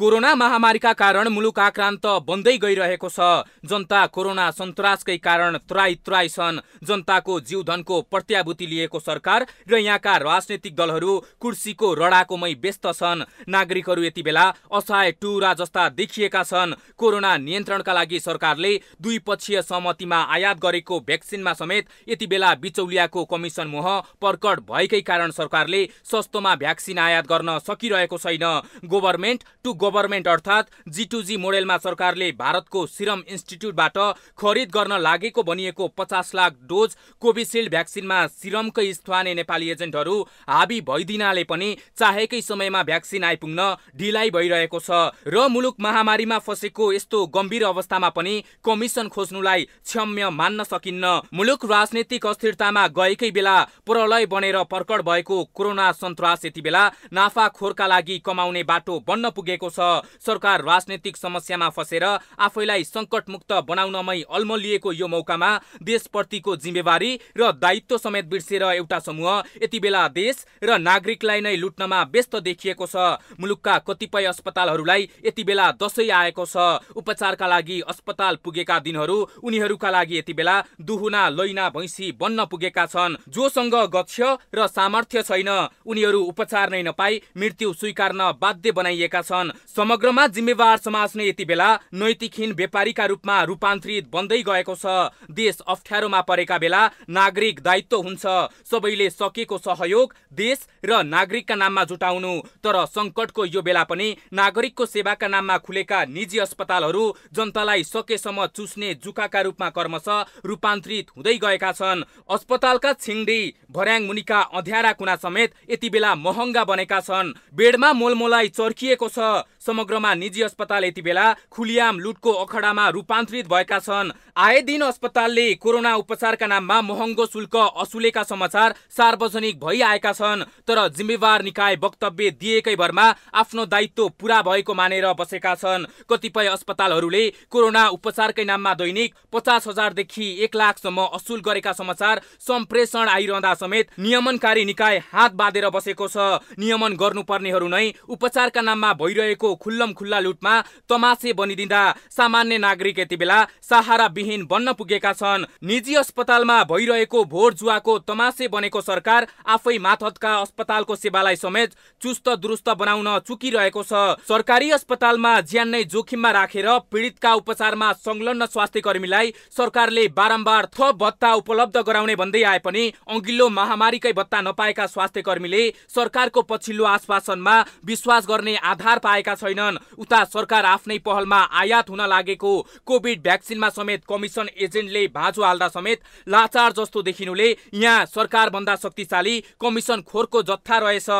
corona महामारीका कारण मुलुक आक्रान्त बन्दै गइरहेको छ जनता कोरोना सन्तासकै कारण त्राई त्राई छन् जनताको जीवधनको प्रत्याभूति लिएको सरकार र यहाँका राजनैतिक दलहरू कुर्सीको रडाकोमै व्यस्त छन् नागरिकहरू यति बेला असहाय टुरा जस्ता देखिएका छन् कोरोना नियन्त्रणका लागि सरकारले दुई सहमतिमा आयात गरेको भ्याक्सिनमा समेत यति बेला बिचौलियाको कमिसन मोह प्रकट भएकै कारण सरकारले सस्तोमा भ्याक्सिन आयात गर्न सकिरहेको छैन गभर्मेन्ट टु गभर्मेन्ट अर्थात् जी जी मोडेलमा सरकारले भारतको सिरम इन्स्टिच्युटबाट खरिद गर्न लागेको बनिएको पचास लाख डोज कोभिसिल्ड भ्याक्सिनमा सिरमकै स्थानीय नेपाली एजेन्टहरू हाबी भइदिनाले पनि चाहेकै समयमा भ्याक्सिन आइपुग्न ढिलाइ भइरहेको छ र मुलुक महामारीमा फँसेको यस्तो गम्भीर अवस्थामा पनि कमिसन खोज्नुलाई क्षम्य मान्न सकिन्न मुलुक राजनीतिक अस्थिरतामा गएकै बेला प्रलय बनेर पर्कड भएको कोरोना सन्तास यति बेला नाफाखोरका लागि कमाउने बाटो बन्न पुगेको छ सरकार राजनैतिक समस्यामा फसेर आफैलाई सङ्कटमुक्त बनाउनमै अल्मलिएको यो मौकामा देशप्रतिको जिम्मेवारी र दायित्व समेत बिर्सेर एउटा समूह यति बेला देश र नागरिकलाई नै लुट्नमा व्यस्त देखिएको छ मुलुकका कतिपय अस्पतालहरूलाई यति बेला दसैँ आएको छ उपचारका लागि अस्पताल पुगेका दिनहरू उनीहरूका लागि यति बेला दुहुना लैना भैँसी बन्न पुगेका छन् जोसँग गक्ष र सामर्थ्य छैन उनीहरू उपचार नै नपाई मृत्यु स्वीकार्न बाध्य बनाइएका छन् समग्रमा जिम्मेवार समाज नै यति बेला नैतिकहीन व्यापारीका रूपमा रूपान्तरित बन्दै गएको छ देश अप्ठ्यारोमा परेका बेला नागरिक दायित्व हुन्छ सबैले सकेको सहयोग देश र नागरिकका नाममा जुटाउनु तर सङ्कटको यो बेला पनि नागरिकको सेवाका नाममा खुलेका निजी अस्पतालहरू जनतालाई सकेसम्म चुस्ने जुकाका रूपमा कर्मश रूपान्तरित हुँदै गएका छन् अस्पतालका छिङडी भर्याङ मुनिका अध्यारा कुना समेत यति बेला महँगा बनेका छन् बेडमा मोलमोलाई चर्किएको छ समग्रमा निजी अस्पताल यति बेला खुलियाम लुटको अखडामा रूपान्तरित भएका छन् आए दिन अस्पतालले कोरोना उपचारका नाममा महँगो शुल्क असुलेका समाचार सार्वजनिक भइआएका छन् तर जिम्मेवार निकाय वक्तव्य दिएकै भरमा आफ्नो दायित्व पुरा भएको मानेर बसेका छन् कतिपय अस्पतालहरूले कोरोना उपचारकै नाममा दैनिक पचास हजारदेखि एक लाखसम्म असुल गरेका समाचार सम्प्रेषण आइरहँदा समेत नियमनकारी निकाय हात बाँधेर बसेको छ नियमन गर्नुपर्नेहरू नै उपचारका नाममा भइरहेको खुल्लम खुल्ला लुटमा तमासे बनिदिँदा सामान्य नागरिक यति बेला सहारा विहीन बन्न पुगेका छन् निजी अस्पतालमा भइरहेको भोर जुवाको तमासे बनेको सरकार आफै माथतका अस्पतालको सेवालाई समेत चुस्त दुरुस्त बनाउन चुकिरहेको छ सरकारी अस्पतालमा ज्यान नै जोखिममा राखेर पीडितका उपचारमा संलग्न स्वास्थ्य कर्मीलाई सरकारले बारम्बार थप भत्ता उपलब्ध गराउने भन्दै आए पनि अघिल्लो महामारीकै भत्ता नपाएका स्वास्थ्य कर्मीले सरकारको पछिल्लो आश्वासनमा विश्वास गर्ने आधार पाएका छैनन् उता सरकार आफ्नै पहलमा आयात हुन लागेको कोभिड भ्याक्सिनमा समेत कमिसन एजेन्टले भाँचो हाल्दा समेत लाचार जस्तो देखिनुले यहाँ सरकारभन्दा शक्तिशाली कमिसन खोरको जत्था रहेछ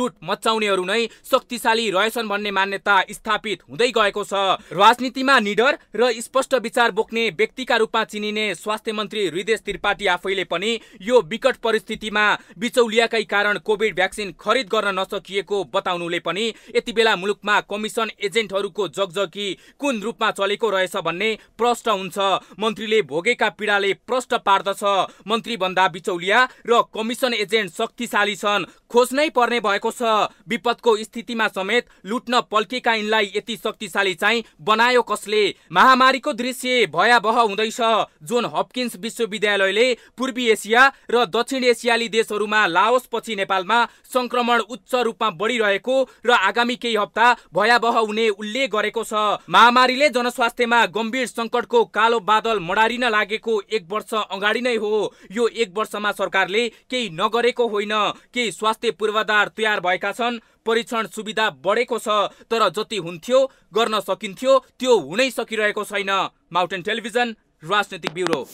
लुट मचाउनेहरू नै शक्तिशाली रहेछन् भन्ने मान्यता स्थापित हुँदै गएको छ राजनीतिमा निडर र स्पष्ट विचार बोक्ने व्यक्तिका रूपमा चिनिने स्वास्थ्य मन्त्री हृदेश त्रिपाठी आफैले पनि यो विकट परिस्थितिमा बिचौलियाकै कारण कोभिड भ्याक्सिन खरिद गर्न नसकिएको बताउनुले पनि यति बेला मुलुकमा कमिसन एजेन्टहरूको जगजगी कुन रूपमा चलेको रहेछ भन्ने प्रश्न हुन्छ मन्त्रीले भोगेका पीडाले प्रश्न पार्दछ मन्त्री मन्त्रीभन्दा बिचौलिया र कमिसन एजेन्ट शक्तिशाली छन् खोज्नै पर्ने भएको छ विपदको स्थितिमा समेत लुट्न पल्केका यिनलाई यति शक्तिशाली चाहिँ बनायो कसले महामारीको दृश्य भयावह हुँदैछ जोन हपकिन्स विश्वविद्यालयले पूर्वी एसिया र दक्षिण एसियाली देशहरूमा पछि नेपालमा संक्रमण उच्च रूपमा बढिरहेको र आगामी केही हप्ता भयावह हुने उल्लेख गरेको छ महामारीले जनस्वास्थ्यमा गम्भीर सङ्कटको कालो बादल मडारिन लागेको एक वर्ष अगाडि नै हो यो एक वर्षमा सरकारले केही नगरेको होइन केही स्वास्थ्य पूर्वाधार तयार भएका छन् परीक्षण सुविधा बढेको छ तर जति हुन्थ्यो गर्न सकिन्थ्यो त्यो हुनै सकिरहेको छैन माउन्टेन टेलिभिजन राजनीतिक ब्युरो